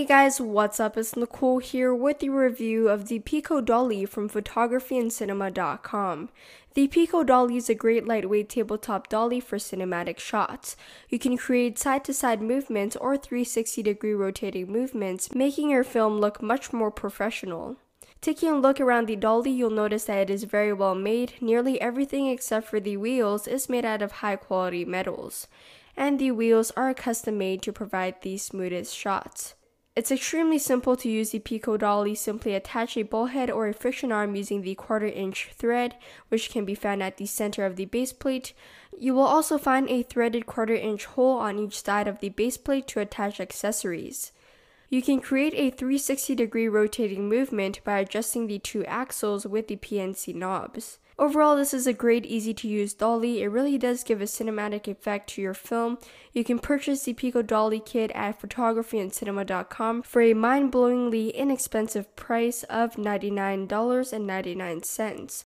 Hey guys, what's up? It's Nicole here with the review of the Pico Dolly from photographyandcinema.com. The Pico Dolly is a great lightweight tabletop dolly for cinematic shots. You can create side to side movements or 360 degree rotating movements, making your film look much more professional. Taking a look around the dolly, you'll notice that it is very well made. Nearly everything except for the wheels is made out of high quality metals. And the wheels are custom made to provide the smoothest shots. It's extremely simple to use the Pico Dolly. Simply attach a bullhead or a friction arm using the quarter inch thread, which can be found at the center of the base plate. You will also find a threaded quarter inch hole on each side of the base plate to attach accessories. You can create a 360 degree rotating movement by adjusting the two axles with the PNC knobs. Overall, this is a great easy to use dolly. It really does give a cinematic effect to your film. You can purchase the Pico Dolly Kit at photographyandcinema.com for a mind blowingly inexpensive price of $99.99.